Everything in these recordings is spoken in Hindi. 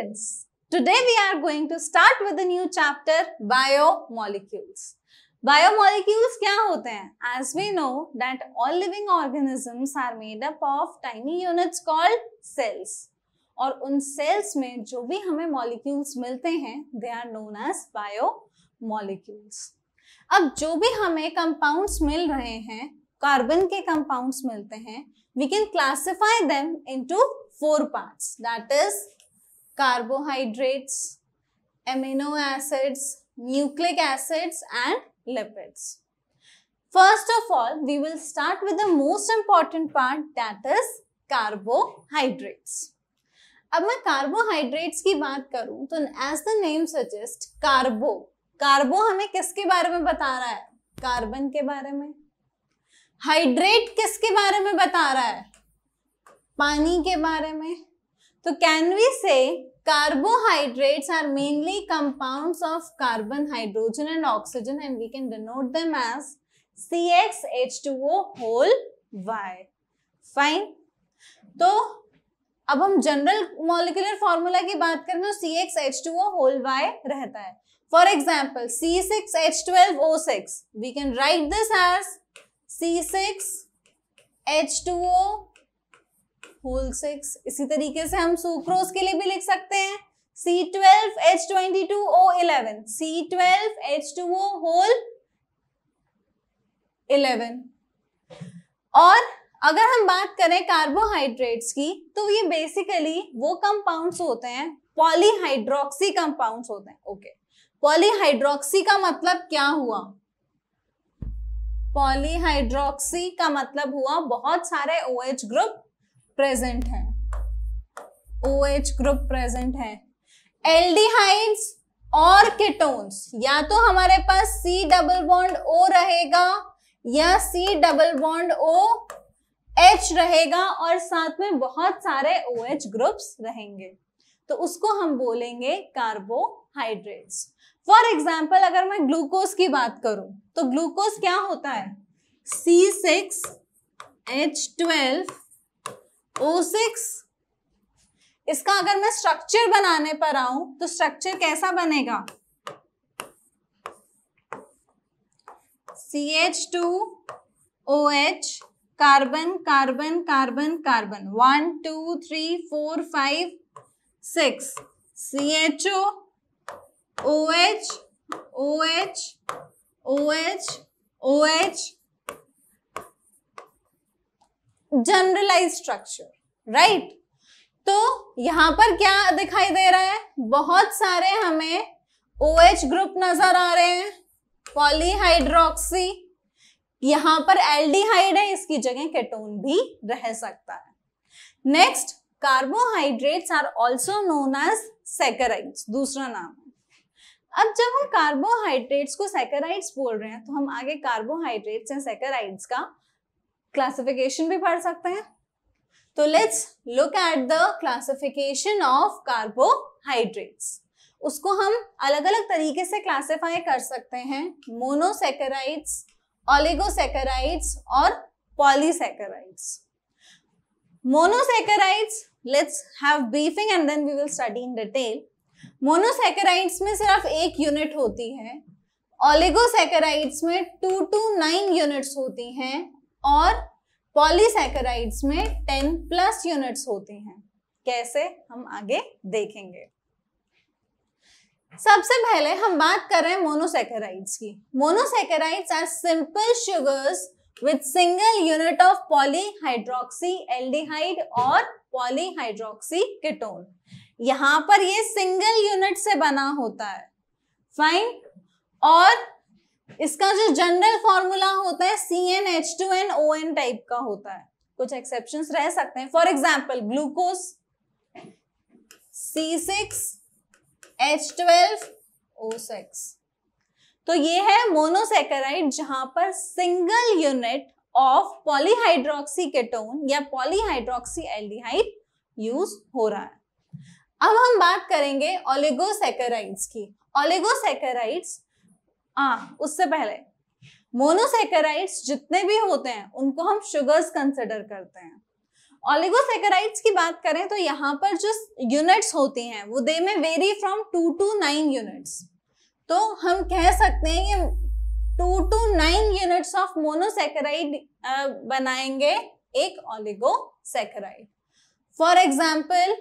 students, today we are going to start with a new chapter biomolecules. Biomolecules kya hote hain As we know that all living organisms are made up of tiny units called cells. और उन cells में जो भी हमें molecules मिलते हैं they are known as biomolecules. अब जो भी हमें compounds मिल रहे हैं कार्बन के कंपाउंड्स मिलते हैं we can classify them into four parts that is carbohydrates amino acids nucleic acids and lipids first of all we will start with the most important part that is carbohydrates अब मैं कार्बोहाइड्रेट्स की बात करूं तो as the name suggest carbo carbo हमें किसके बारे में बता रहा है कार्बन के बारे में हाइड्रेट किसके बारे में बता रहा है पानी के बारे में तो can we say Carbohydrates are mainly compounds of carbon, hydrogen and oxygen and we can denote them as CXH2O whole Y. Fine. तो अब हम जनरल मॉलिकुलर फॉर्मूला की बात करें तो C X H two O whole Y रहता है for example C six H twelve O six we can write this as C six H two O whole six इसी तरीके से हम सुक्रोज के लिए भी लिख सकते हैं C twelve H twenty two O eleven C twelve H two O whole eleven और अगर हम बात करें कार्बोहाइड्रेट्स की तो ये बेसिकली वो कंपाउंड्स होते हैं पॉलीहाइड्रोक्सी कंपाउंड्स होते हैं ओके पॉलीहाइड्रोक्सी का मतलब क्या हुआ पॉलीहाइड्रोक्सी का मतलब हुआ बहुत सारे ओ ग्रुप प्रेजेंट है ओ एच ग्रुप प्रेजेंट है एल्डिहाइड्स और केटोन्स या तो हमारे पास सी डबल बॉन्ड ओ रहेगा या C double bond O H रहेगा और साथ में बहुत सारे ओ एच ग्रुप्स रहेंगे तो उसको हम बोलेंगे कार्बोहाइड्रेट्स फॉर एग्जाम्पल अगर मैं ग्लूकोज की बात करूं तो ग्लूकोज क्या होता है C six H twelve O six इसका अगर मैं स्ट्रक्चर बनाने पर आऊं तो स्ट्रक्चर कैसा बनेगा सी H two O H carbon carbon carbon carbon one two three four five six C H ओ ओ H O H O H O H generalise structure right तो यहां पर क्या दिखाई दे रहा है बहुत सारे हमें ओ OH ग्रुप नजर आ रहे हैं पॉलीहाइड्रोक्सी यहां पर एल्डिहाइड है इसकी जगह केटोन भी रह सकता है next carbohydrates are also known as saccharides दूसरा नाम है अब जब हम कार्बोहाइड्रेट्स को सेकेराइड्स बोल रहे हैं तो हम आगे कार्बोहाइड्रेट्स या सेकेराइड्स का क्लासिफिकेशन भी पढ़ सकते हैं तो let's look at the classification of carbohydrates उसको हम अलग अलग तरीके से क्लासिफाई कर सकते हैं मोनोसेकेराइड्स ऑलिगोसेकेराइड्स और polysaccharides monosaccharides let's have briefing and then we will study in detail monosaccharides में सिर्फ एक यूनिट होती है ऑलिगोसेकेराइड्स में टू टू नाइन यूनिट्स होती हैं और पॉलीसेकेराइड्स में टेन प्लस यूनिट्स होते हैं कैसे हम आगे देखेंगे सबसे पहले हम बात कर रहे हैं मोनोसेकेराइड्स की monosaccharides are simple sugars with single unit of polyhydroxy aldehyde और पॉलीहाइड्रोक्सी ketone. यहां पर ये सिंगल यूनिट से बना होता है फाइन और इसका जो जनरल फॉर्मूला होता है C N H two N O N type का होता है कुछ एक्सेप्शन रह सकते हैं for example glucose C six H twelve O six तो ये है मोनोसेकेराइड जहां पर single unit of polyhydroxy ketone या पॉलीहाइड्रोक्सी एल्डिहाइड यूज हो रहा है अब हम बात करेंगे ओलिगोसेकेराइड्स की ओलिगोसेकेराइड्स आ हाँ, उससे पहले मोनोसेकेराइड्स जितने भी होते हैं उनको हम शुगर्स कंसिडर करते हैं ऑलिगोसेकेराइड्स की बात करें तो यहाँ पर जो यूनिट्स होती हैं वो they may vary from two to nine units तो हम कह सकते हैं कि two to nine units of monosaccharide बनाएंगे एक ऑलिगोसेकेराइड फॉर एग्जाम्पल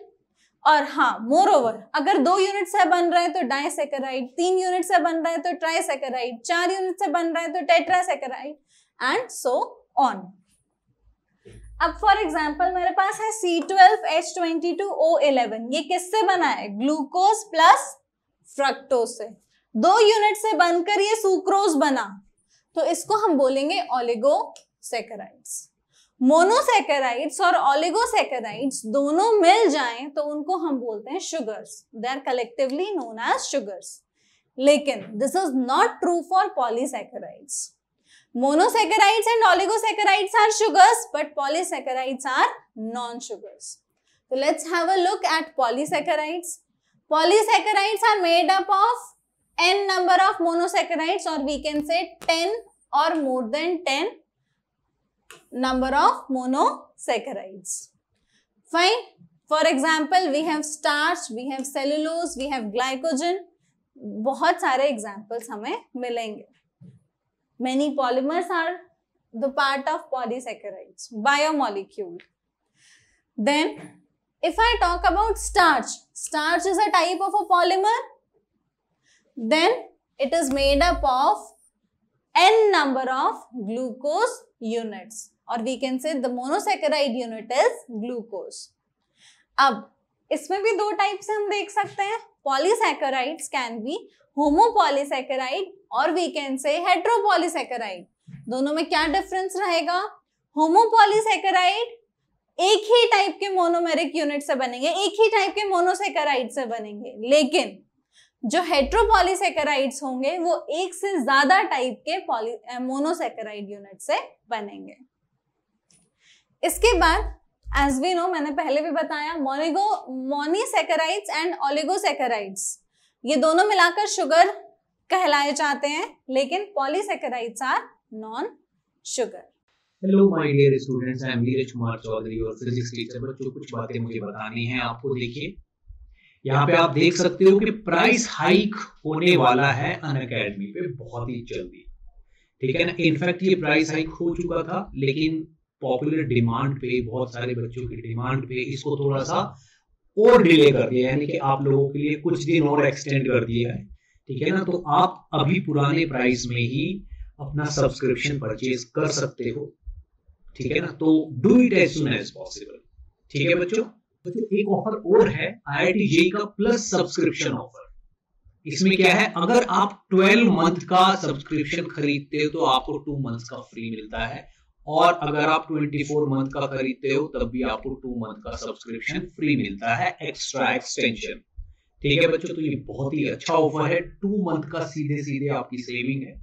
और हाँ मोर ओवर अगर दो यूनिट से बन रहे हैं तो डायसेकेराइड तीन यूनिट से बन रहे हैं तो ट्राइसेकेराइड चार यूनिट से बन रहे हैं तो टेट्रासेकेराइड एंड सो ऑन अब फॉर एग्जाम्पल मेरे पास है C twelve H twenty two O eleven ये किससे बना है ग्लूकोज प्लस फ्रक्टोज से दो यूनिट से बनकर ये सुक्रोज बना तो इसको हम बोलेंगे ओलिगोसेकेराइड्स मोनोसेकेराइड्स और ऑलिगोसेकेराइड्स दोनों मिल जाएं तो उनको हम बोलते हैं sugars they are collectively known as sugars लेकिन this is not true for polysaccharides monosaccharides and oligosaccharides are sugars but polysaccharides are non sugars तो let's have a look at polysaccharides polysaccharides are made up of N number of monosaccharides और वी कैन से टेन और more than ten number of monosaccharides. Fine. For example, we have starch, we have cellulose, we have glycogen. बहुत सारे examples हमें मिलेंगे. Many polymers are the part of polysaccharides, biomolecule. Then, if I talk about starch, starch is a type of a polymer. Then, it is made up of n number of glucose units or we can say the monosaccharide unit is glucose अब इसमें भी दो टाइप से हम देख सकते हैं पॉलीसैकेराइड्स कैन बी होमोपॉलीसैकेराइड और वी कैन से हेट्रोपॉलीसैकेराइड दोनों में क्या डिफरेंस रहेगा होमोपॉलीसैकेराइड एक ही टाइप के मोनोमेरिक यूनिट से बनेंगे एक ही टाइप के मोनोसेकेराइड से बनेंगे लेकिन जो हेट्रोपॉलीसेकेराइड्स होंगे वो एक से ज्यादा टाइप के मोनोसेकेराइड यूनिट से बनेंगे इसके बाद एज वी नो मैंने पहले भी बताया मोनिगो मोनीसेकेराइड्स एंड ओलिगोसेकेराइड्स ये दोनों मिलाकर शुगर कहलाए जाते हैं लेकिन polysaccharides are non sugar hello my dear students I am Neeraj Kumar Chaudhary और फिजिक्स टीचर बच्चों कुछ बातें मुझे बतानी है आपको देखिए यहाँ पे आप देख सकते हो कि प्राइस हाइक होने वाला है अन अकेडमी पे बहुत ही जल्दी ठीक है ना इनफैक्ट ये प्राइस हाइक हो चुका था लेकिन पॉपुलर डिमांड पे बहुत सारे बच्चों की डिमांड पे इसको थोड़ा सा और डिले कर दिया यानी कि आप लोगों के लिए कुछ दिन और एक्सटेंड कर दिया है ठीक है ना तो आप अभी पुराने प्राइस में ही अपना सब्सक्रिप्शन परचेज कर सकते हो ठीक है ना तो do it as soon as possible ठीक है बच्चों तो एक ऑफर और है आईआईटी जेई का प्लस सब्सक्रिप्शन ऑफर इसमें क्या है अगर आप 12 मंथ का सब्सक्रिप्शन खरीदते हो तो आपको टू मंथ का फ्री मिलता है और अगर आप 24 मंथ का खरीदते हो तब भी आपको टू मंथ का सब्सक्रिप्शन फ्री मिलता है एक्स्ट्रा एक्सटेंशन ठीक है बच्चों तो ये बहुत ही अच्छा ऑफर है टू मंथ का सीधे सीधे आपकी सेविंग है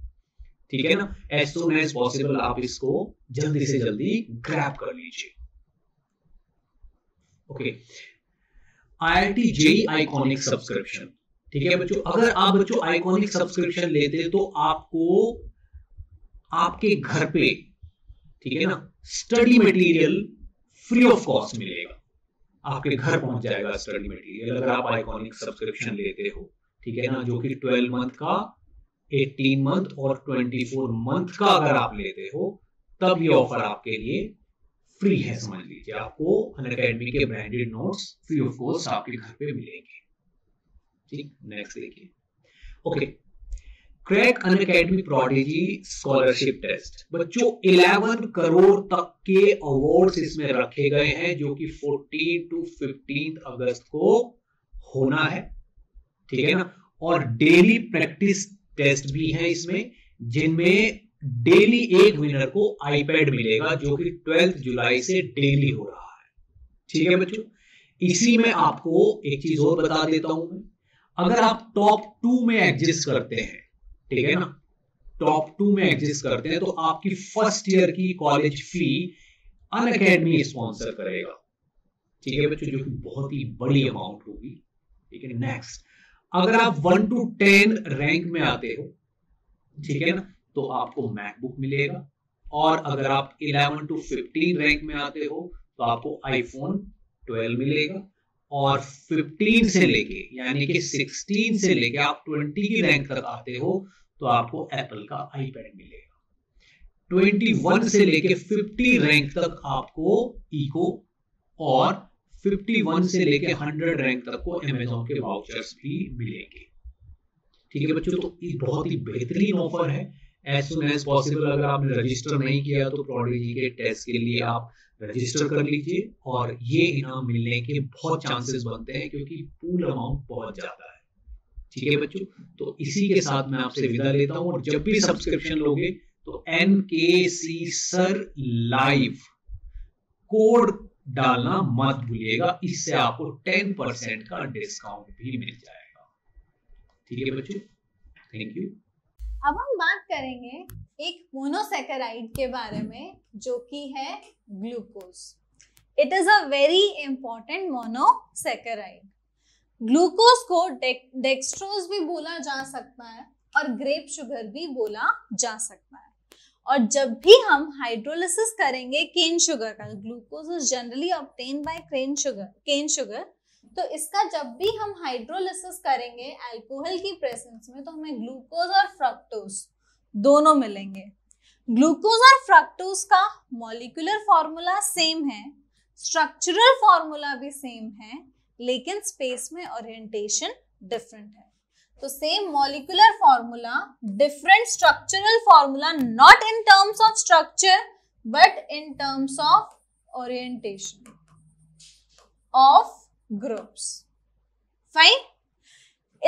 ठीक है ना एज सुन एज पॉसिबल आप इसको जल्दी से जल्दी ग्रैप कर लीजिए okay IIT JEE iconic subscription ठीक है बच्चों अगर आप बच्चों आइकॉनिक सब्सक्रिप्शन लेते तो आपको आपके घर पे ठीक है ना study material free of cost मिलेगा आपके घर पहुंच जाएगा स्टडी मटेरियल अगर आप आइकॉनिक सब्सक्रिप्शन लेते हो ठीक है ना जो कि 12 मंथ का 18 मंथ और 24 मंथ का अगर आप लेते हो तब ये ऑफर आपके लिए फ्री है समझ लीजिए आपको अनअकैडमी के branded notes free of cost आपके घर पे मिलेंगे ठीक नेक्स्ट देखिए okay crack Unacademy prodigy scholarship test बच्चों 11 करोड़ तक के अवार्ड्स इसमें रखे गए हैं जो कि 14 टू 15 अगस्त को होना है ठीक है ना और डेली प्रैक्टिस टेस्ट भी है इसमें जिनमें डेली एक विनर को आईपैड मिलेगा जो कि ट्वेल्थ जुलाई से डेली हो रहा है ठीक है बच्चों इसी में आपको एक चीज और बता देता हूं अगर आप टॉप टू में एग्जिस्ट करते हैं ठीक है ना टॉप टू में एग्जिस्ट करते हैं तो आपकी फर्स्ट ईयर की college fee Unacademy sponsor करेगा ठीक है बच्चों जो कि बहुत ही बड़ी अमाउंट होगी ठीक है नेक्स्ट अगर आप वन टू टेन रैंक में आते हो ठीक है ना तो आपको मैकबुक मिलेगा और अगर आप 11 टू 15 रैंक में आते हो तो आपको आईफोन 12 मिलेगा और 15 से लेके यानी कि 16 से लेके आप 20 की रैंक तक आते हो तो आपको एप्पल का आईपैड मिलेगा 21 से लेके 50 रैंक तक आपको इको और 51 से लेके 100 रैंक तक को अमेजोन के वाउचर्स भी मिलेंगे ठीक है बच्चों तो ये बहुत ही बेहतरीन ऑफर है एज सुन एज पॉसिबल अगर आपने रजिस्टर नहीं किया तो प्रोडिजी के टेस्ट के लिए आप रजिस्टर कर लीजिए और ये इनाम मिलने के बहुत चांसेस बनते हैं क्योंकि पूल अमाउंट बहुत ज्यादा है ठीक है बच्चों तो इसी के साथ मैं आपसे विदा लेता हूं और जब भी सब्सक्रिप्शन लोगे तो एन के सी सर लाइव कोड डालना मत भूलिएगा इससे आपको टेन परसेंट का डिस्काउंट भी मिल जाएगा ठीक है बच्चों थैंक यू अब हम बात करेंगे एक मोनोसेकेराइड के बारे में जो कि है glucose it is a very important monosaccharide glucose को डेक्स्ट्रोज भी बोला जा सकता है और ग्रेप शुगर भी बोला जा सकता है और जब भी हम हाइड्रोलिसिस करेंगे केन शुगर का glucose is generally obtained by cane sugar cane sugar तो इसका जब भी हम हाइड्रोलिसिस करेंगे अल्कोहल की प्रेजेंस में तो हमें ग्लूकोज और फ्रक्टोज दोनों मिलेंगे ग्लूकोज और फ्रक्टोज का मॉलिकुलर फॉर्मूला सेम है स्ट्रक्चरल फॉर्मूला भी सेम है लेकिन स्पेस में ओरिएंटेशन डिफरेंट है तो same molecular formula different structural formula not in terms of structure but in terms of orientation of groups fine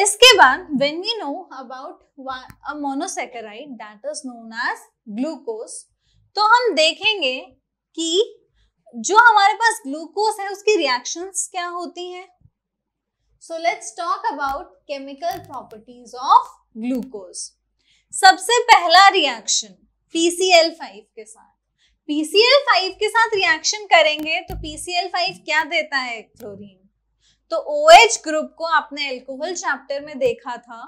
इसके बाद when we know about a monosaccharide that is known as glucose तो हम देखेंगे कि जो हमारे पास ग्लूकोज है उसकी रिएक्शंस क्या होती हैं so let's talk about chemical properties of glucose सबसे पहला रिएक्शन PCl5 के साथ PCl5 के साथ रिएक्शन करेंगे तो PCl5 क्या देता है क्लोरीन तो ओ OH ग्रुप को आपने एल्कोहल चैप्टर में देखा था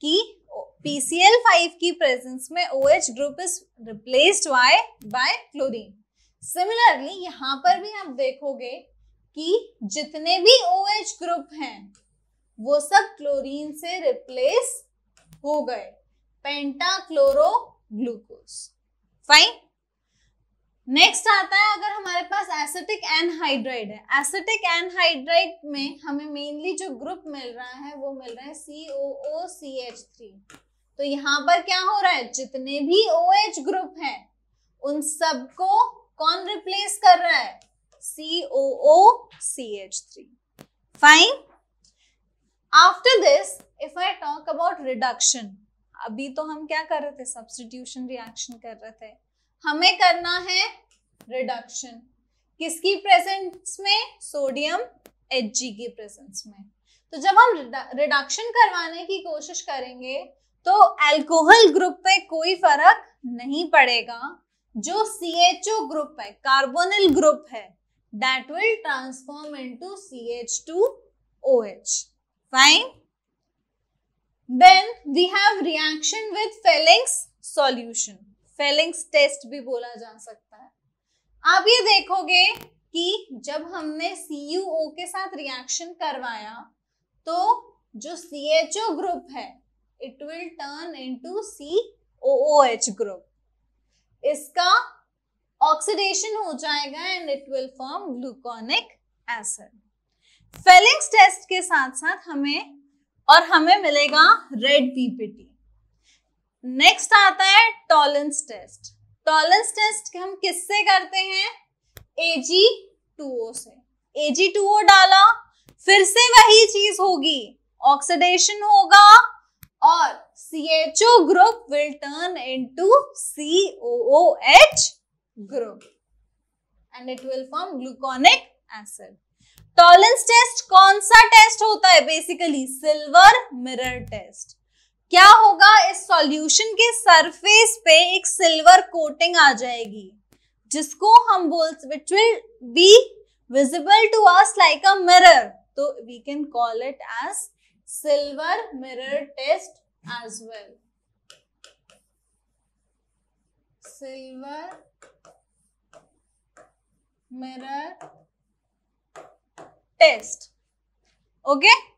कि PCl5 की प्रेजेंस में O OH group is replaced by by chlorine similarly यहाँ पर भी आप देखोगे कि जितने भी ओ OH ग्रुप हैं वो सब क्लोरीन से रिप्लेस हो गए pentachloro glucose fine next आता है अगर हमारे पास एसिटिक एनहाइड्राइड है एसिटिक एनहाइड्राइड में हमें मेनली जो ग्रुप मिल रहा है वो मिल रहा है सी ओ ओ सी एच थ्री तो यहाँ पर क्या हो रहा है जितने भी ओ एच ग्रुप है उन सबको कौन रिप्लेस कर रहा है CO O C H three fine after this if I talk about reduction अभी तो हम क्या कर रहे थे सब्सटीट्यूशन रिएक्शन कर रहे थे हमें करना है रिडक्शन किसकी प्रेजेंस में सोडियम एच की प्रेजेंस में तो जब हम रिडक्शन करवाने की कोशिश करेंगे तो अल्कोहल ग्रुप पे कोई फर्क नहीं पड़ेगा जो सी एच ओ ग्रुप है कार्बोनिल ग्रुप है that will transform into C H two O H fine then we have reaction with Fehling's solution Fehling's test भी बोला जा सकता है आप ये देखोगे कि जब हमने सी के साथ रिएक्शन करवाया तो जो सी ग्रुप है it will turn into C group इसका ऑक्सीडेशन हो जाएगा and it will form gluconic acid Fehling's test के साथ साथ हमें और हमें मिलेगा रेड पीपीटी नेक्स्ट आता है टॉलेंस टेस्ट टॉलेंस टेस्ट हम किससे करते हैं एजी टू ओ से एजी टू ओ डाला फिर से वही चीज होगी ऑक्सीडेशन होगा और C H O group will turn into H group and it will form gluconic acid Tollens test कौन सा टेस्ट होता है बेसिकली सिल्वर मिरर टेस्ट क्या होगा इस सॉल्यूशन के सरफेस पे एक सिल्वर कोटिंग आ जाएगी जिसको हम बोल which will be visible to us like a mirror तो we can call it as silver mirror test as well silver mirror test okay okay?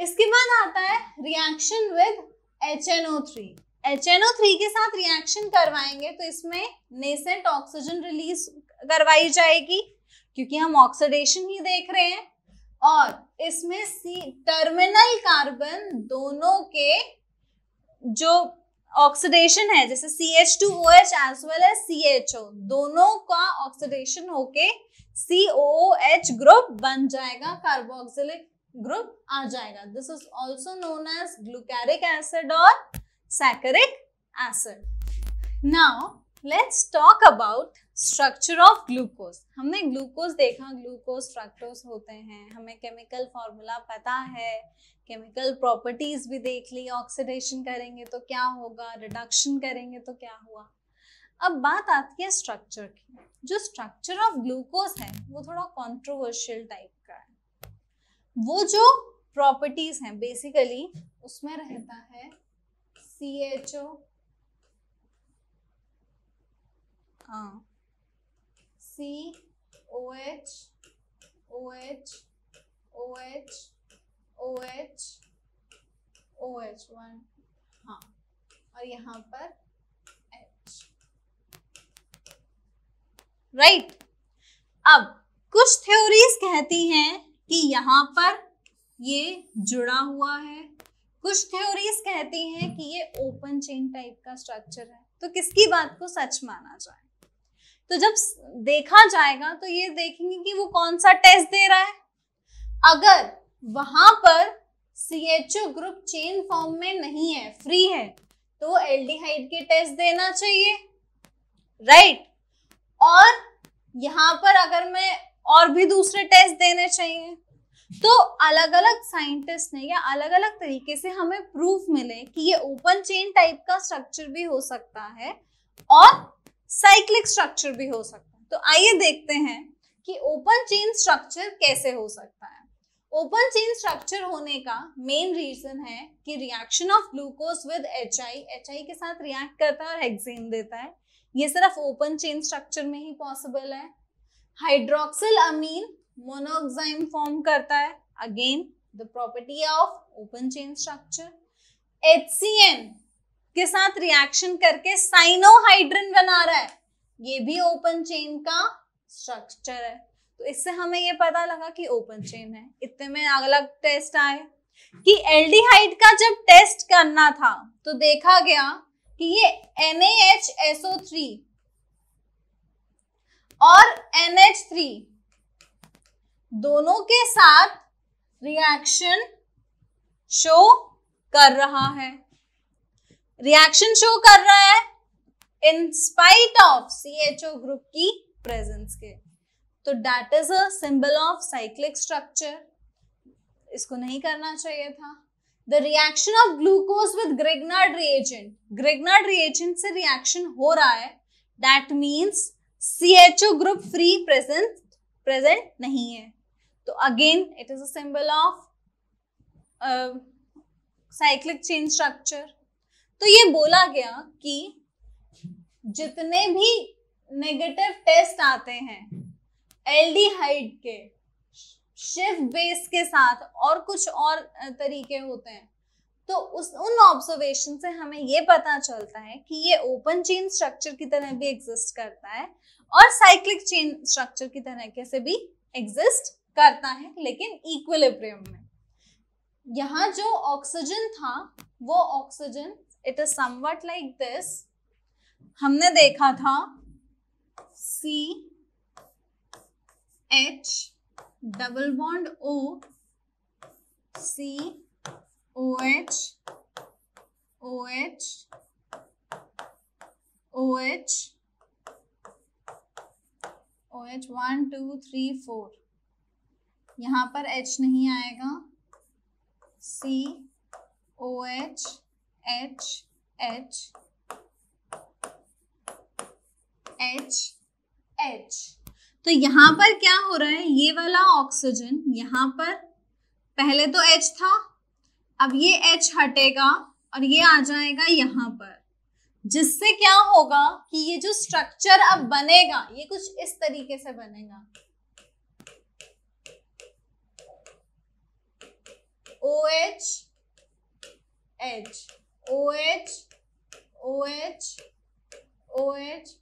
इसके बाद आता है reaction with H N O three H N O three के साथ रिएक्शन करवाएंगे तो इसमें नेसेंट ऑक्सीजन रिलीज करवाई जाएगी क्योंकि हम ऑक्सीडेशन ही देख रहे हैं और इसमें सी टर्मिनल कार्बन दोनों के जो ऑक्सीडेशन है जैसे C H two O H as well as C H O दोनों का ऑक्सीडेशन होके सी ओ एच ग्रुप बन जाएगा कार्बोक्सिलिक ग्रुप आ जाएगा this is also known as glucaric acid और saccharic acid now let's talk about structure of glucose हमने ग्लूकोज देखा ग्लूकोज फ्रक्टोज होते हैं हमें केमिकल फॉर्मूला पता है केमिकल प्रॉपर्टीज भी देख ली ऑक्सीडेशन करेंगे तो क्या होगा रिडक्शन करेंगे तो क्या हुआ अब बात आती है स्ट्रक्चर की जो स्ट्रक्चर ऑफ ग्लूकोज है वो थोड़ा कॉन्ट्रोवर्शियल टाइप वो जो प्रॉपर्टीज हैं बेसिकली उसमें रहता है C H O C O H O H O H O H O H O H one यहाँ पर एच राइट right. अब कुछ थ्योरीज कहती हैं कि यहाँ पर ये जुड़ा हुआ है कुछ थ्योरीज कहती हैं कि ये ओपन चेन टाइप का स्ट्रक्चर है तो किसकी बात को सच माना जाए तो जब देखा जाएगा तो ये देखेंगे कि वो कौन सा टेस्ट दे रहा है अगर वहां पर C H O group chain form में नहीं है फ्री है तो एल्डिहाइड के टेस्ट देना चाहिए राइट right? और यहां पर अगर मैं और भी दूसरे टेस्ट देने चाहिए तो अलग अलग साइंटिस्ट ने या अलग अलग तरीके से हमें प्रूफ मिले कि ये ओपन चेन टाइप का स्ट्रक्चर भी हो सकता है और साइक्लिक स्ट्रक्चर भी हो सकता है तो आइए देखते हैं कि ओपन चेन स्ट्रक्चर कैसे हो सकता है ओपन चेन स्ट्रक्चर होने का मेन रीजन है कि reaction of glucose with H I H I के साथ रिएक्ट करता है और हेक्सेन देता है ये सिर्फ ओपन चेन स्ट्रक्चर में ही पॉसिबल है हाइड्रोक्सिल अमीन मोनोक्साइम फॉर्म करता है again the property of open chain structure HCN के साथ रिएक्शन करके साइनोहाइड्रिन बना रहा है ये भी ओपन चेन का स्ट्रक्चर है तो इससे हमें ये पता लगा कि ओपन चेन है इतने में अलग टेस्ट आए कि एल्डिहाइड का जब टेस्ट करना था तो देखा गया कि ये NaHSO3 और NH3 दोनों के साथ रिएक्शन शो कर रहा है रिएक्शन शो कर रहा है in spite of O group की प्रेजेंस के तो that is a symbol of cyclic structure इसको नहीं करना चाहिए था the reaction of glucose with Grignard reagent Grignard reagent से रिएक्शन हो रहा है that means C H O group free present present नहीं है तो again it is a of cyclic chain structure तो ये बोला गया कि जितने भी नेगेटिव टेस्ट आते हैं एल्डिहाइड के शिफ्ट बेस के साथ और कुछ और uh, तरीके होते हैं तो उस उन ऑब्जर्वेशन से हमें ये पता चलता है कि ये ओपन चेन स्ट्रक्चर की तरह भी एग्जिस्ट करता है और साइक्लिक चेन स्ट्रक्चर की तरह कैसे भी एग्जिस्ट करता है लेकिन इक्विलिब्रियम में यहाँ जो ऑक्सीजन था वो oxygen it is something like this हमने देखा था C H double bond O C OH, OH, OH, OH one two three four यहाँ पर H नहीं आएगा C OH H H H H तो यहां पर क्या हो रहा है ये वाला ऑक्सीजन यहाँ पर पहले तो H था अब ये एच हटेगा और ये आ जाएगा यहां पर जिससे क्या होगा कि ये जो स्ट्रक्चर अब बनेगा ये कुछ इस तरीके से बनेगा O H H O H O H O H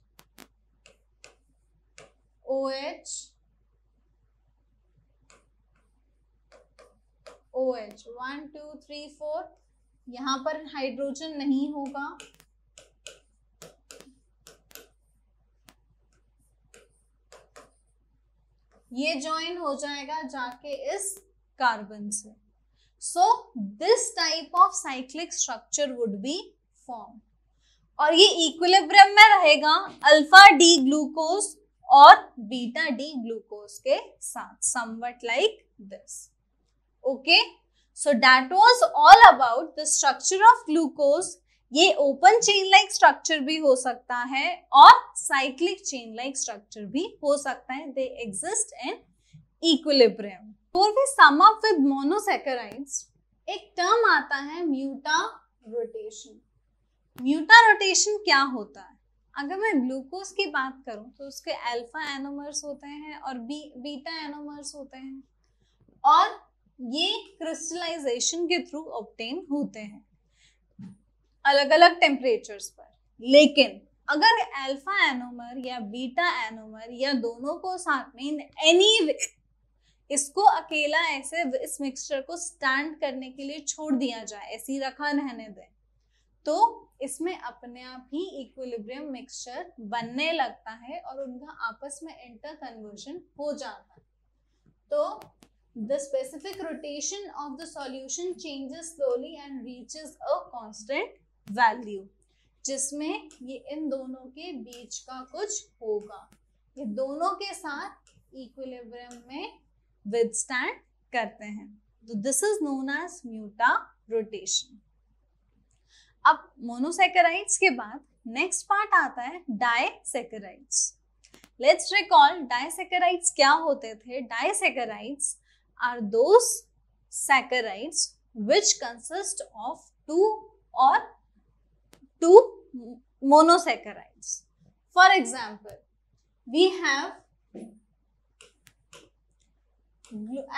O H O H one two three four यहां पर हाइड्रोजन नहीं होगा ये ज्वाइन हो जाएगा जाके इस कार्बन से so this type of cyclic structure would be form और ये इक्विलिब्रियम में रहेगा अल्फा डी ग्लूकोज और बीटा डी ग्लूकोज के साथ something like this okay so that was all about the structure of glucose ये ओपन चेन लाइक स्ट्रक्चर भी हो सकता है और साइक्लिक चेन लाइक स्ट्रक्चर भी हो सकता है दे एग्जिस्ट इन इक्विलिब्रियम और भी सम अप विद मोनोसेकेराइड्स एक टर्म आता है म्यूटा रोटेशन म्यूटा रोटेशन क्या होता है अगर मैं ग्लूकोज की बात करूं तो उसके अल्फा एनोमर्स होते हैं और बी बीटा एनोमर्स होते हैं और ये क्रिस्टलाइजेशन के थ्रू ऑप्टेन होते हैं अलग अलग टेम्परेचर्स पर लेकिन अगर अल्फा एनोमर या बीटा एनोमर या दोनों को साथ में एनी वे इसको अकेला ऐसे इस मिक्सचर को स्टैंड करने के लिए छोड़ दिया जाए ऐसी रखा रहने दे तो इसमें अपने आप ही इक्विलिब्रियम मिक्सचर बनने लगता है और उनका आपस में इंटर कन्वर्जन हो जाता है तो the specific rotation of the solution changes slowly and reaches a constant value जिसमें ये इन दोनों के बीच का कुछ होगा ये दोनों के साथ इक्विलिब्रियम में विदस्टैंड करते हैं तो this is known as mutarotation अब मोनोसेकेराइड्स के बाद नेक्स्ट पार्ट आता है डाइसेकेराइड्स लेट्स रिकॉल डाइसेकेराइड्स क्या होते थे disaccharides are those saccharides which consist of two or two monosaccharides. For example, we have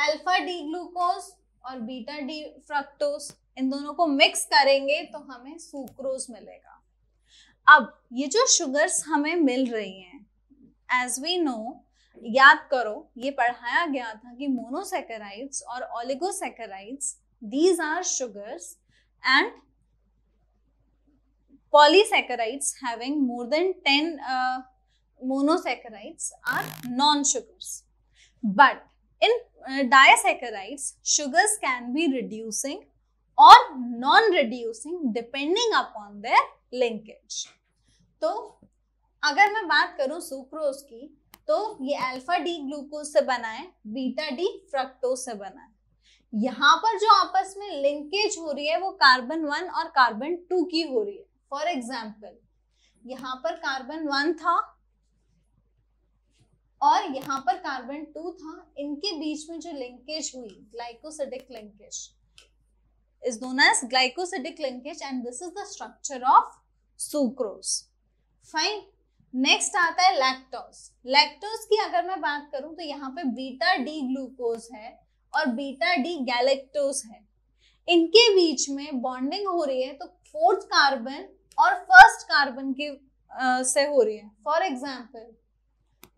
alpha D glucose और बीटा डी फ्रक्टोज इन दोनों को मिक्स करेंगे तो हमें सुक्रोज मिलेगा अब ये जो शुगर्स हमें मिल रही हैं एज वी नो याद करो ये पढ़ाया गया था कि मोनोसेकेराइड्स और oligosaccharides these are sugars and polysaccharides having more than ten monosaccharides are non sugars but in disaccharides sugars can be reducing और non reducing depending upon their linkage तो अगर मैं बात करूं सुक्रोज की तो ये अल्फा डी ग्लूकोज से बना है बीटा डी फ्रक्टोज से बना है यहाँ पर जो आपस में लिंकेज हो रही है वो कार्बन वन और कार्बन टू की हो रही है फॉर एग्जाम्पल यहाँ पर कार्बन वन था और यहाँ पर कार्बन टू था इनके बीच में जो लिंकेज हुई glycosidic linkage is known as glycosidic linkage and this is the structure of sucrose fine next आता है लैक्टोज लैक्टोज की अगर मैं बात करूं तो यहाँ पे बीटा डी ग्लूकोज है और बीटा डी गैलेक्टोज है इनके बीच में बॉन्डिंग हो रही है तो फोर्थ कार्बन और फर्स्ट कार्बन के आ, से हो रही है for example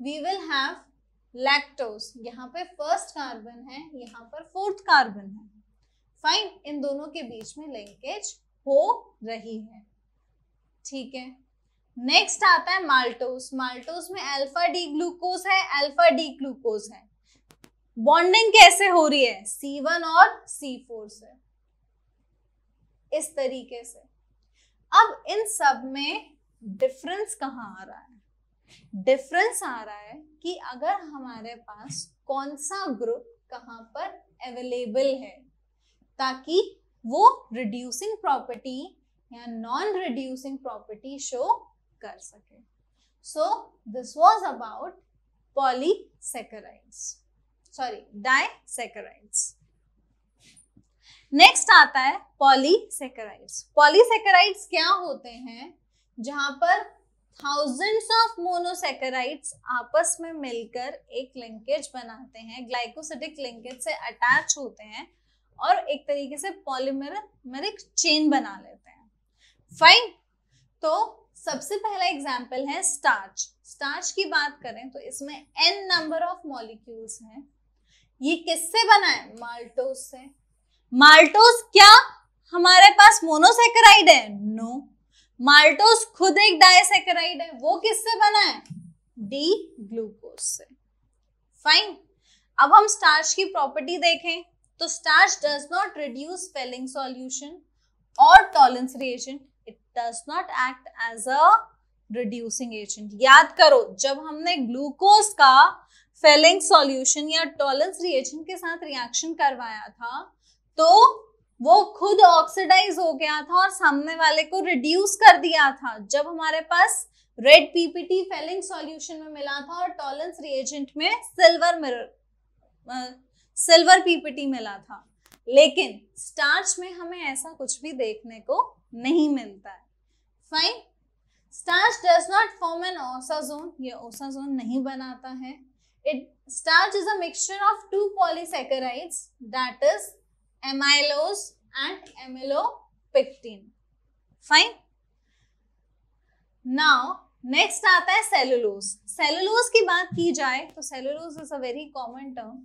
we will have lactose यहाँ पे फर्स्ट कार्बन है यहाँ पर फोर्थ कार्बन है फाइन इन दोनों के बीच में लिंकेज हो रही है ठीक है नेक्स्ट आता है माल्टोस माल्टोस में अल्फा डी ग्लूकोज है अल्फा डी ग्लूकोज है बॉन्डिंग कैसे हो रही है सी वन और सी फोर से इस तरीके से अब इन सब में डिफरेंस कहाँ आ रहा है डिफरेंस आ रहा है कि अगर हमारे पास कौन सा ग्रुप कहाँ पर अवेलेबल है ताकि वो रिड्यूसिंग प्रॉपर्टी या नॉन रिड्यूसिंग प्रॉपर्टी शो कर सके so this was about polysaccharides sorry disaccharides next आता है पॉलीसेकेराइड्स पॉलीसेकेराइड्स क्या होते हैं जहां पर थाउजेंड्स ऑफ मोनोसेकराइड्स आपस में मिलकर एक लिंकेज बनाते हैं ग्लाइकोसिटिक लिंकेज से अटैच होते हैं और एक तरीके से पॉलीमेरिक चेन बना लेते हैं फाइन तो सबसे पहला एग्जाम्पल है स्टार्च स्टार्च की बात करें तो इसमें एन नंबर ऑफ मॉलिक्यूल्स हैं ये किससे बना है माल्टोज से माल्टोज क्या हमारे पास मोनोसेकेराइड है नो no. माल्टोज खुद एक डायसेकेराइड है वो किससे बना है डी ग्लूकोज से फाइन अब हम स्टार्च की प्रॉपर्टी देखें तो starch does not reduce Fehling solution और Tollens reagent does not act as a reducing agent. याद करो जब हमने ग्लूकोज का फेलिंग सॉल्यूशन या टॉलेंस रिएजेंट के साथ रिएक्शन करवाया था तो वो खुद ऑक्सीडाइज हो गया था और सामने वाले को रिड्यूस कर दिया था जब हमारे पास रेड पीपीटी फेलिंग सॉल्यूशन में मिला था और टॉलेंस रिएजेंट में सिल्वर मिरर सिल्वर पीपीटी मिला था लेकिन स्टार्च में हमें ऐसा कुछ भी देखने को नहीं मिलता है fine starch does not form an osazone ये ओसाजोन नहीं बनाता है it starch is a mixture of two polysaccharides that is amylose and amylopectin fine now next आता है सेलुलोज सेलुलोज की बात की जाए तो cellulose is a very common term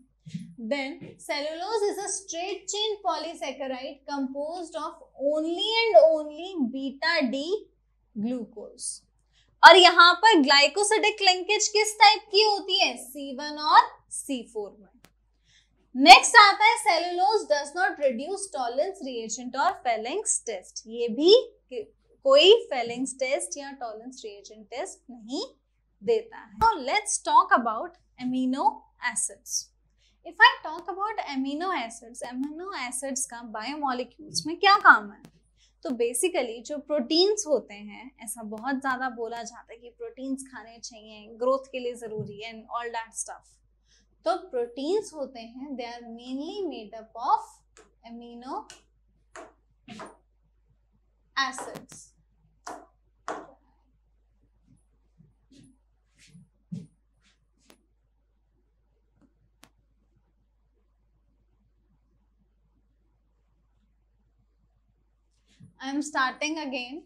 then cellulose is a straight chain polysaccharide composed of only and only beta D glucose और यहाँ पर ग्लाइकोसिडिक लिंकेज किस टाइप की होती है C1 और C4 में नेक्स्ट आता है cellulose does not reduce Tollens reagent और फेलिंग्स टेस्ट ये भी कोई फेलिंग्स टेस्ट या टॉलेंस रिएजेंट टेस्ट नहीं देता है let's talk about amino acids if I talk about amino acids amino acids का बायोमोलिक्यूल्स में क्या काम है तो बेसिकली जो प्रोटीन्स होते हैं ऐसा बहुत ज़्यादा बोला जाता है कि प्रोटीन्स खाने चाहिए ग्रोथ के लिए ज़रूरी है एंड ऑल दैट स्टफ तो प्रोटीन्स होते हैं they are mainly made up of amino acids I am starting again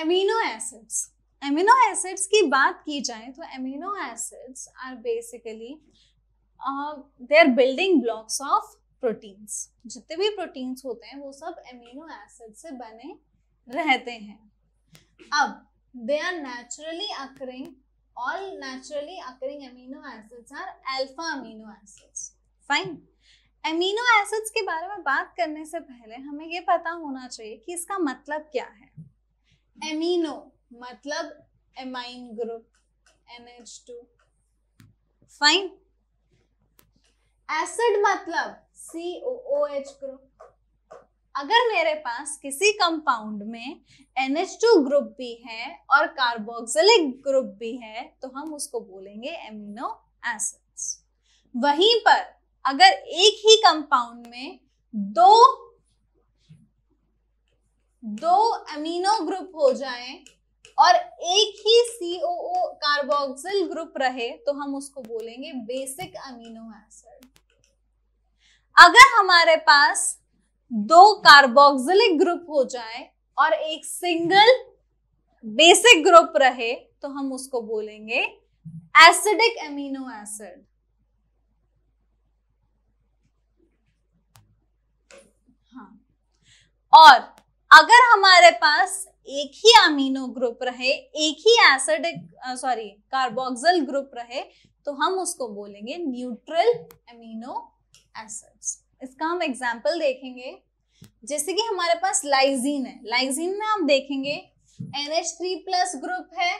amino acids amino acids की बात की जाए तो amino acids are basically they are building blocks of proteins जितने भी प्रोटीन्स होते हैं वो सब एमिनो एसिड से बने रहते हैं अब they are naturally occurring all naturally occurring amino acids are alpha amino acids fine amino acids के बारे में बात करने से पहले हमें ये पता होना चाहिए कि इसका मतलब क्या है एमिनो मतलब amine group too fine acid मतलब सी ओ ओ एच ग्रुप अगर मेरे पास किसी कंपाउंड में NH2 ग्रुप भी है और कार्बोक्सिलिक ग्रुप भी है तो हम उसको बोलेंगे एमिनो एसिड्स वहीं पर अगर एक ही कंपाउंड में दो दो अमीनो ग्रुप हो जाएं और एक ही सीओओ कार्बोक्सिल ग्रुप रहे तो हम उसको बोलेंगे बेसिक अमीनो एसिड अगर हमारे पास दो कार्बोक्सिलिक ग्रुप हो जाए और एक सिंगल बेसिक ग्रुप रहे तो हम उसको बोलेंगे एसिडिक अमीनो एसिड और अगर हमारे पास एक ही अमीनो ग्रुप रहे एक ही एसिड सॉरी कार्बोक्सिल ग्रुप रहे तो हम उसको बोलेंगे न्यूट्रल अमीनो एसिड्स इसका हम एग्जाम्पल देखेंगे जैसे कि हमारे पास लाइजीन है लाइजीन में आप देखेंगे NH3 ग्रुप है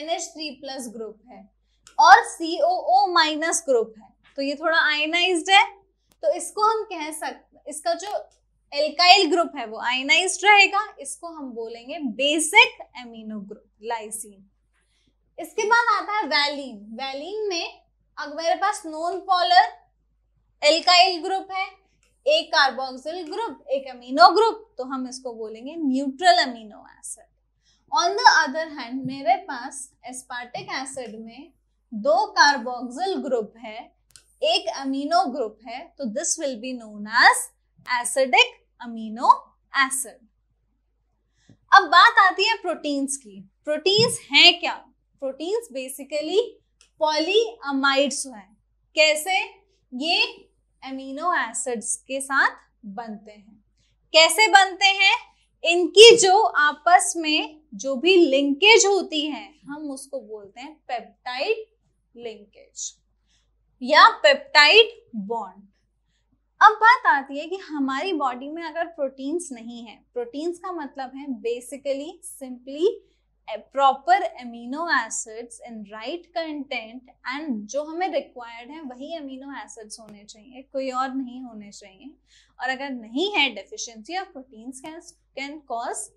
NH3 ग्रुप है और COO ग्रुप है तो ये थोड़ा आयनाइज्ड है तो इसको हम कह सकते इसका जो एल्काइल ग्रुप है वो आयनाइज रहेगा इसको हम बोलेंगे बेसिक एमिनो ग्रुप लाइसिन इसके बाद आता है वैलिन वैलिन में अगर मेरे पास नॉन पॉलर एल्काइल ग्रुप है एक कार्बोक्सिल ग्रुप एक अमीनो ग्रुप तो हम इसको बोलेंगे neutral amino acid on the other hand मेरे पास एस्पार्टिक एसिड में दो कार्बोक्सिल ग्रुप है एक अमीनो ग्रुप है तो this will be known as acidic amino acid अब बात आती है प्रोटीन्स की प्रोटीन्स हैं क्या प्रोटीन्स बेसिकली पॉलीअमाइड्स हैं कैसे ये अमीनो एसिड्स के साथ बनते हैं कैसे बनते हैं इनकी जो आपस में जो भी लिंकेज होती है हम उसको बोलते हैं पेप्टाइड लिंकेज या पेप्टाइड बॉन्ड अब बात आती है कि हमारी बॉडी में अगर प्रोटीन्स नहीं है प्रोटीन्स का मतलब है basically simply proper amino acids in right content and जो हमें रिक्वायर्ड है वही अमीनो एसिड्स होने चाहिए कोई और नहीं होने चाहिए और अगर नहीं है deficiency of proteins can can cause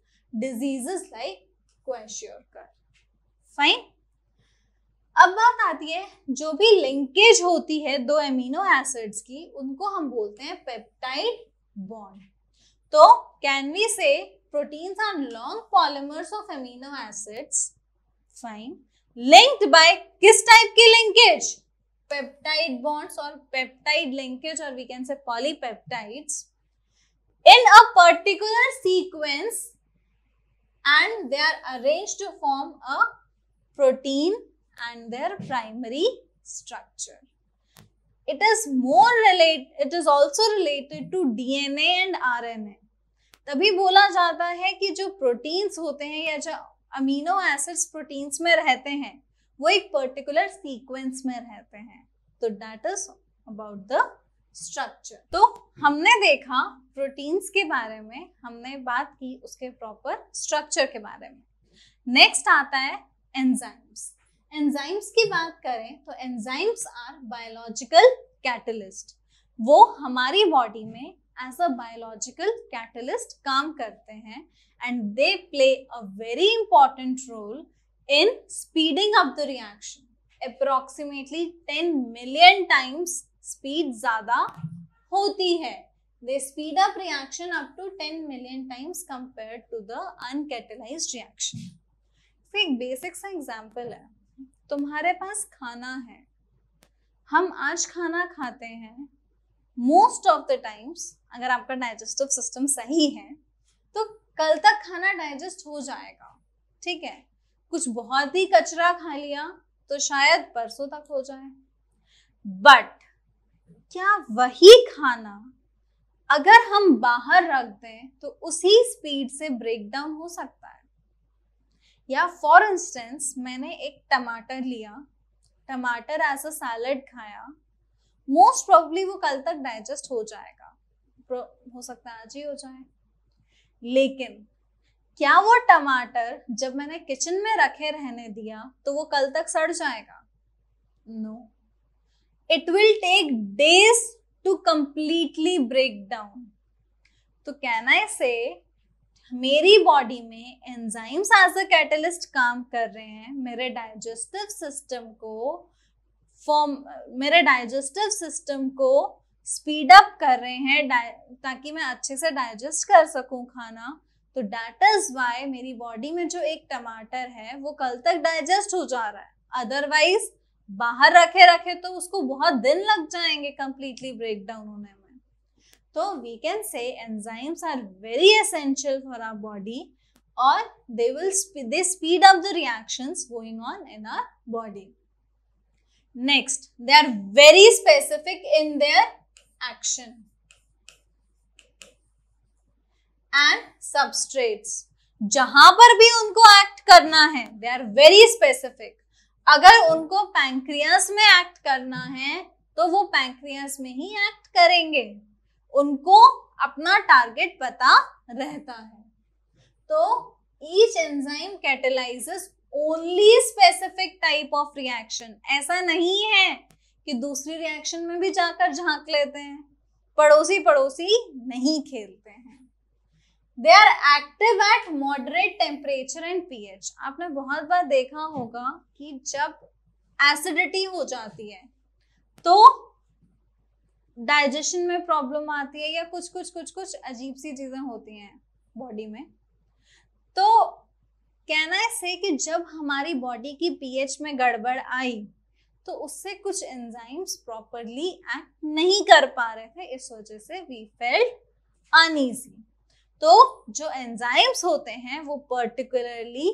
diseases like kwashiorkor fine अब बात आती है जो भी लिंकेज होती है दो एमिनो एसिड्स की उनको हम बोलते हैं पेप्टाइड बॉन्ड तो can we say proteins are long polymers of amino acids fine linked by किस टाइप की लिंकेज पेप्टाइड बॉन्ड्स और पेप्टाइड लिंकेज और we can say polypeptides in a particular sequence and they are arrange to form a protein and their primary structure. It is more related, it is also related to DNA and RNA. तभी बोला जाता है कि जो प्रोटीन्स होते हैं या जो अमीनो एसिड्स प्रोटीन्स में रहते हैं वो एक पर्टिकुलर सीक्वेंस में रहते हैं तो that is about the structure तो हमने देखा प्रोटीन्स के बारे में हमने बात की उसके प्रॉपर स्ट्रक्चर के बारे में नेक्स्ट आता है एंजाइम्स एंजाइम्स की बात करें तो एंजाइम्स आर बायोलॉजिकल कैटलिस्ट वो हमारी बॉडी में एज अ बायोलॉजिकल कैटलिस्ट काम करते हैं and they play a very important role in speeding up the reaction approximately ten million times speed ज़्यादा होती है they speed up reaction up to ten million times compare to the uncatalyzed reaction तो एक बेसिक सा एग्जाम्पल है तुम्हारे पास खाना है हम आज खाना खाते हैं मोस्ट ऑफ द टाइम्स अगर आपका डाइजेस्टिव सिस्टम सही है तो कल तक खाना डाइजेस्ट हो जाएगा ठीक है कुछ बहुत ही कचरा खा लिया तो शायद परसों तक हो जाए बट क्या वही खाना अगर हम बाहर रख दें तो उसी स्पीड से ब्रेक डाउन हो सकता है या फॉर इंस्टेंस मैंने एक टमाटर लिया टमाटर एज अ सैलड खाया मोस्ट प्रॉब्ली वो कल तक डाइजेस्ट हो जाएगा हो सकता है आज ही हो जाए लेकिन क्या वो टमाटर जब मैंने किचन में रखे रहने दिया तो वो कल तक सड़ जाएगा no it will take days to completely break down तो कैन आई से मेरी बॉडी में एंजाइम्स एज अ कैटलिस्ट काम कर रहे हैं मेरे डाइजेस्टिव सिस्टम को फॉर्म मेरे डाइजेस्टिव सिस्टम को स्पीड अप कर रहे हैं ताकि मैं अच्छे से डाइजेस्ट कर सकूं खाना तो डैट इज वाई मेरी बॉडी में जो एक टमाटर है वो कल तक डाइजेस्ट हो जा रहा है अदरवाइज बाहर रखे रखे तो उसको बहुत दिन लग जाएंगे कंप्लीटली ब्रेक डाउन होने में तो we can say enzymes are very essential for our body और they will they speed up the reactions going on in our body next they are very specific in their action and substrates जहां पर भी उनको एक्ट करना है दे आर वेरी स्पेसिफिक अगर उनको पैंक्रियास में एक्ट करना है तो वो पैंक्रियास में ही एक्ट करेंगे उनको अपना टारगेट पता रहता है तो each enzyme catalyses only specific type of reaction ऐसा नहीं है कि दूसरी रिएक्शन में भी जाकर झांक लेते हैं पड़ोसी पड़ोसी नहीं खेलते हैं they are active at moderate temperature and pH आपने बहुत बार देखा होगा कि जब एसिडिटी हो जाती है तो डाइजेशन में प्रॉब्लम आती है या कुछ कुछ कुछ कुछ अजीब सी चीज़ें होती हैं बॉडी में तो कहना है कि जब हमारी बॉडी की पीएच में गड़बड़ आई तो उससे कुछ एंजाइम्स प्रॉपरली एक्ट नहीं कर पा रहे थे इस वजह से वी फेल्ट अनईजी तो जो एंजाइम्स होते हैं वो पर्टिकुलरली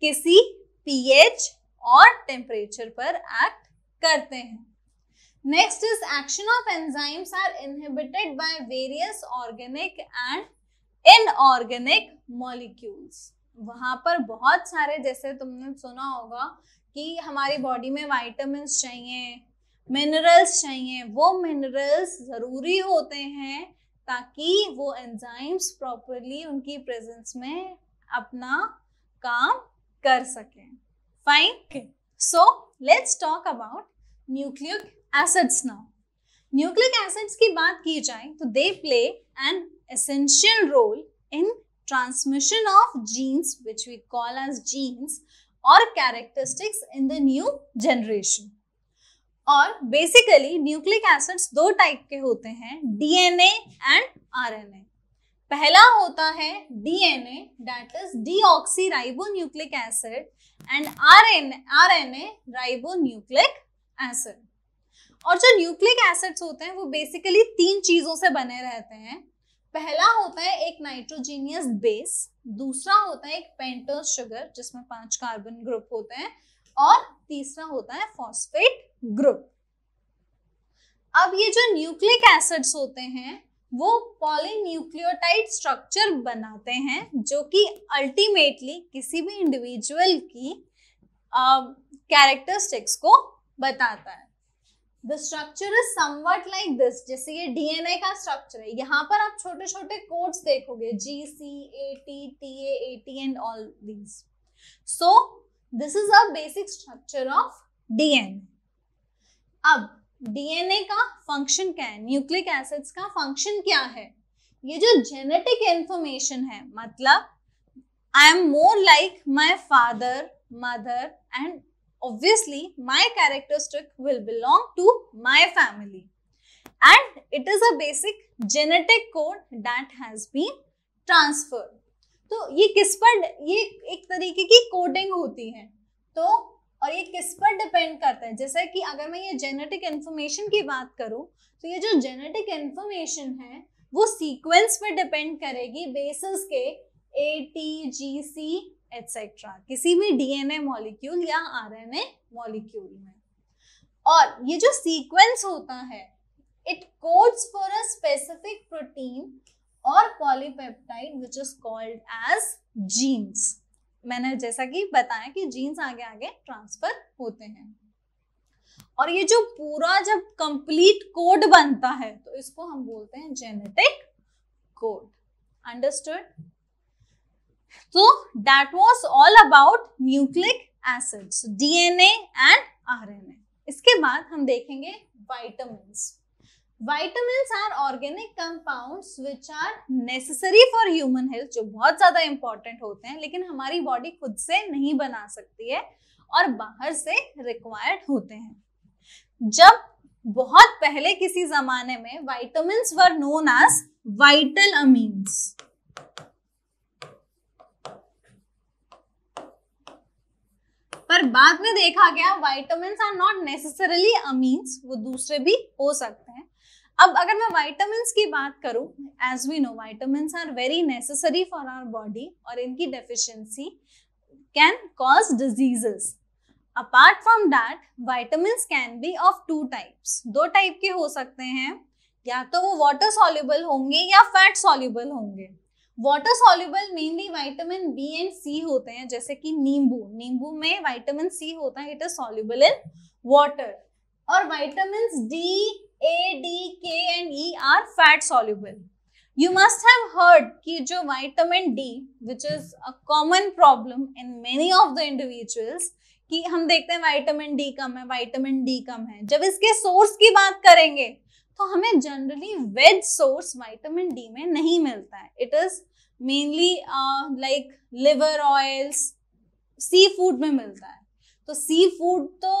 किसी पीएच और टेम्परेचर पर एक्ट करते हैं Next is action of enzymes are inhibited by various organic and inorganic molecules वहां पर बहुत सारे जैसे तुमने सुना होगा कि हमारी बॉडी में वाइटामिन चाहिए मिनरल्स चाहिए वो मिनरल्स ज़रूरी होते हैं ताकि वो एंजाइम्स प्रॉपरली उनकी प्रेजेंस में अपना काम कर सकें fine so let's talk about nucleo acids now nucleic acids की बात की जाए तो they play an essential role in transmission of genes which we call as genes और characteristics in the new generation और बेसिकली न्यूक्लिक एसिड्स दो टाइप के होते हैं डीएनए एंड आरएनए पहला होता है DNA that is deoxy nucleic acid and RNA RNA nucleic acid और जो न्यूक्लिक एसिड्स होते हैं वो बेसिकली तीन चीजों से बने रहते हैं पहला होता है एक नाइट्रोजीनियस बेस दूसरा होता है एक पेंटोस शुगर जिसमें पांच कार्बन ग्रुप होते हैं और तीसरा होता है फॉस्फेट ग्रुप अब ये जो न्यूक्लिक एसिड्स होते हैं वो पॉलीन्यूक्लियोटाइड स्ट्रक्चर बनाते हैं जो कि अल्टीमेटली किसी भी इंडिविजुअल की कैरेक्टरिस्टिक्स uh, को बताता है the structure is something like this जैसे ये डीएनए का स्ट्रक्चर है यहाँ पर आप छोटे छोटे कोड्स देखोगे G C A T T A T and all these so this is a basic structure of DNA अब डीएनए का फंक्शन क्या है न्यूक्लिक एसिड्स का फंक्शन क्या है ये जो जेनेटिक इंफॉर्मेशन है मतलब I am more like my father mother and obviously my stick will belong to my family. And it is a basic genetic code that has been transferred. तो ये किस पर ये एक तरीके की कोडिंग होती है तो और ये किस पर डिपेंड करता है जैसे कि अगर मैं ये जेनेटिक इन्फॉर्मेशन की बात करूं तो ये जो जेनेटिक इन्फॉर्मेशन है वो सीक्वेंस पर डिपेंड करेगी बेसिस के A T G C etcetera किसी भी डीएनए मॉलिक्यूल या आरएनए मॉलिक्यूल में और ये जो सीक्वेंस होता है it codes for a specific protein और polypeptide which is called as genes मैंने जैसा कि बताया कि जीन्स आगे आगे ट्रांसफर होते हैं और ये जो पूरा जब कंप्लीट कोड बनता है तो इसको हम बोलते हैं genetic code understood So that was all about nucleic acid. So DNA and RNA. iske baad hum dekhenge vitamins. Vitamins are organic compounds which are necessary for human health jo bahut zyada important hote hain lekin hamari body khud se nahi bana sakti hai aur bahar se required hote hain jab बहुत पहले किसी जमाने में vitamin were known as vital amines पर बाद में देखा गया vitamin are not necessarily amines वो दूसरे भी हो सकते हैं अब अगर मैं वाइटामिन की बात करूं as we know vitamin are very necessary for our body और इनकी deficiency can cause diseases apart from that vitamin can be of two types दो टाइप के हो सकते हैं या तो वो वाटर सॉल्युबल होंगे या फैट सॉल्युबल होंगे water soluble mainly vitamin B and C होते हैं जैसे कि नींबू नींबू में वाइटामिन सी होता है it is soluble in water और vitamin D A D K and E are fat soluble you must have heard कि जो vitamin D which is a common problem in many of the individuals कि हम देखते हैं वाइटामिन डी कम है वाइटामिन डी कम है जब इसके सोर्स की बात करेंगे तो हमें generally veg source vitamin D में नहीं मिलता है it is mainly like liver oils sea food में मिलता है तो सी फूड तो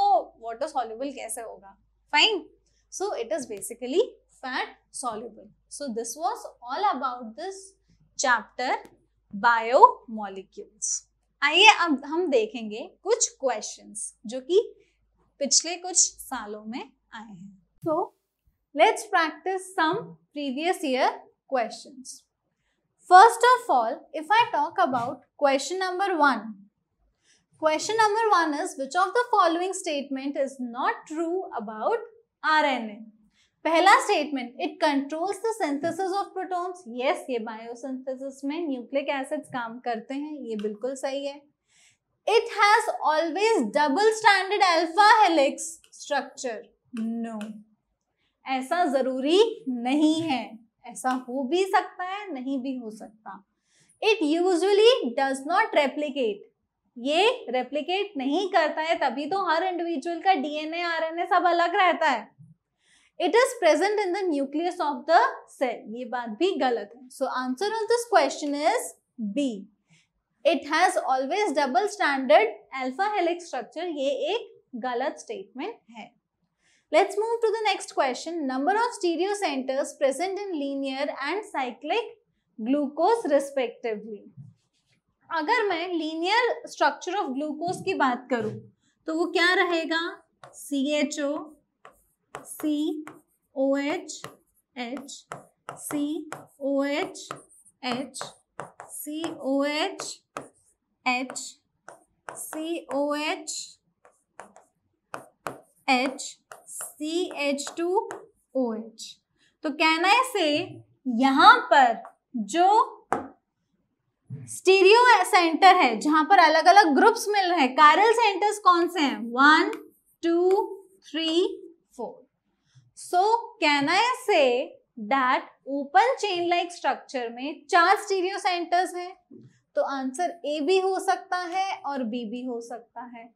वाटर सॉल्यूबल कैसे होगा fine so it is basically fat so this this all about this chapter biomolecules आइए अब हम देखेंगे कुछ क्वेश्चंस जो कि पिछले कुछ सालों में आए हैं. सो So let's practice some previous year questions. First of all, if I talk about question number one, question number one is which of the following statement is not true about RNA? Pahla statement, it controls the synthesis of proteins. Yes, ye biosynthesis mein nucleic acids kaam karte hain. Ye bilkul sahi It has always double-stranded alpha helix structure. No. ऐसा जरूरी नहीं है ऐसा हो भी सकता है नहीं भी हो सकता it usually does not replicate ये रेप्लीकेट नहीं करता है तभी तो हर इंडिविजुअल का डीएनए आरएनए सब अलग रहता है it is present in the nucleus of the cell ये बात भी गलत है so answer of this question is B it has always double standard alpha helix structure ये एक गलत स्टेटमेंट है Let's move to the next question. Number of stereocenters present in linear and cyclic glucose respectively. अगर मैं लीनियर स्ट्रक्चर ऑफ ग्लूकोज की बात करूं तो वो क्या रहेगा C H O C O H H C O H H C O H H C O H H C H two O H तो कहना है से यहां पर जो स्टीरियो सेंटर है जहां पर अलग अलग ग्रुप्स मिल रहे हैं कारल सेंटर्स कौन से हैं one two three four so कहना I say that open chain like structure में चार स्टीरियो सेंटर्स हैं तो आंसर ए भी हो सकता है और बी भी हो सकता है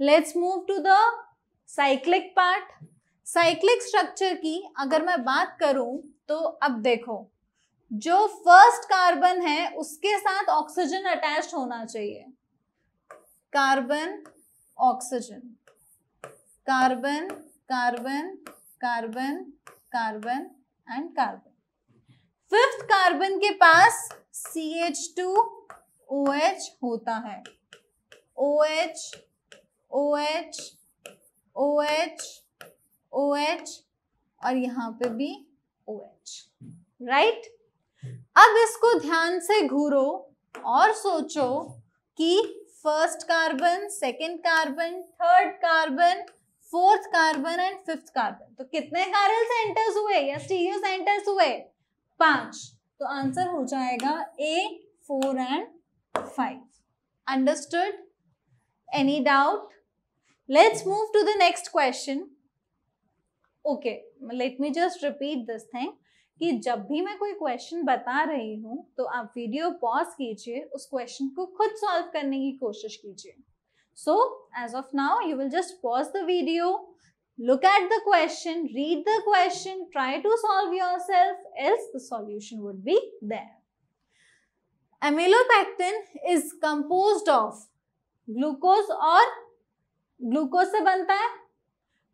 let's move to the cyclic part cyclic structure की अगर मैं बात करूं तो अब देखो जो फर्स्ट कार्बन है उसके साथ ऑक्सीजन अटैच होना चाहिए carbon oxygen carbon carbon carbon carbon and carbon fifth carbon के पास C H two O H होता है O H O H O H O H और यहाँ पे भी ओ एच राइट अब इसको ध्यान से घूरो और सोचो कि first carbon second carbon third carbon fourth carbon and fifth carbon तो कितने कार्बन सेंटर्स हुए या स्टीरियो सेंटर्स हुए पांच तो आंसर हो जाएगा A four and five understood any doubt Let's move to the next question. Okay, let me just repeat this thing. कि जब भी मैं कोई क्वेश्चन बता रही हूँ तो आप वीडियो पॉज कीजिए उस क्वेश्चन को खुद सॉल्व करने की कोशिश कीजिए so as of now you will look at the question, read the question, try to solve yourself, else the solution would be there. Amylopectin is composed of glucose or glucose से बनता है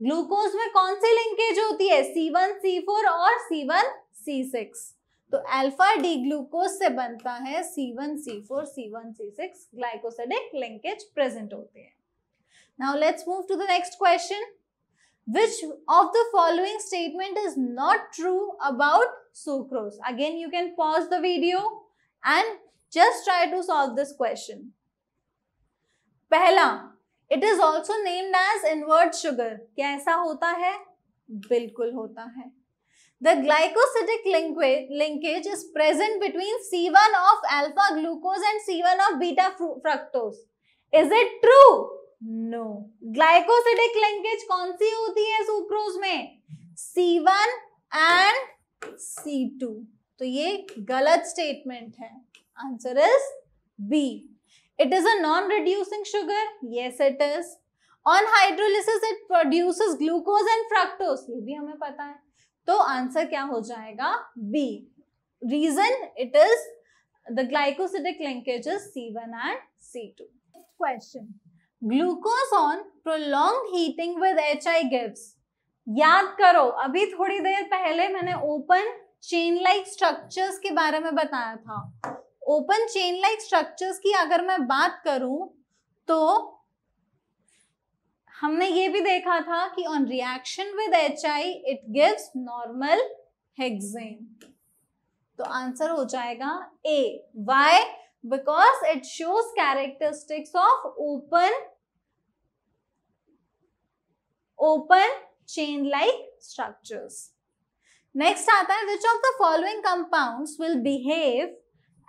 ग्लूकोज में कौन सी लिंकेज होती है सी वन सी फोर और सी वन सी सिक्स तो एल्फा डी ग्लूकोज से बनता है C one C four C one C six glycosidic linkage present होते हैं now let's move to the next question which of the following statement is not true about sucrose again you can pause the video and just try to solve this question पहला it is also named as invert sugar कैसा होता है बिल्कुल होता है the glycosidic linkage is present between C one of alpha glucose and C one of beta fructose is it true no glycosidic linkage कौन सी होती है सुक्रोज में C one and C two तो ये गलत स्टेटमेंट है answer is B It is a non-reducing sugar. Yes, it is. On hydrolysis, it produces glucose and fructose. ye bhi hame pata hai to answer kya ho jayega b reason it is the glycosidic linkages c1 and c2 question glucose on prolonged heating with hi gives याद करो अभी थोड़ी देर पहले मैंने ओपन चेन लाइक स्ट्रक्चर्स के बारे में बताया था ओपन चेन लाइक स्ट्रक्चर्स की अगर मैं बात करूं तो हमने ये भी देखा था कि on reaction with H I it gives normal hexane तो आंसर हो जाएगा A why because it shows characteristics of open open chain like structures next आता है which of the following compounds will behave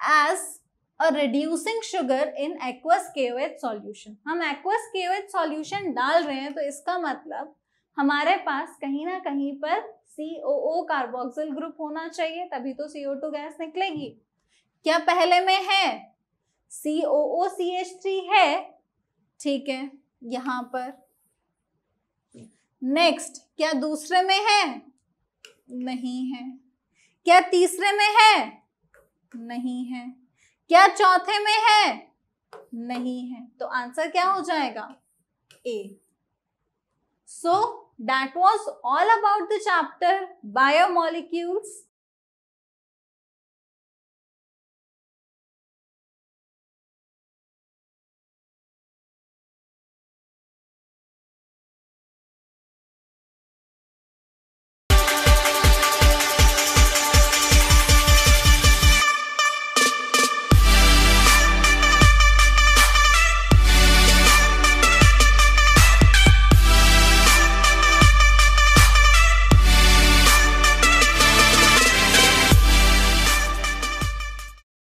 as a reducing sugar in aqueous KOH solution. हम aqueous KOH solution डाल रहे हैं तो इसका मतलब हमारे पास कहीं ना कहीं पर COO कार्बोक्सिल ग्रुप होना चाहिए तभी तो CO2 गैस निकलेगी क्या पहले में है COOCH3 है ठीक है यहाँ पर नेक्स्ट क्या दूसरे में है नहीं है क्या तीसरे में है नहीं है क्या चौथे में है नहीं है तो आंसर क्या हो जाएगा A so that was all about the chapter biomolecules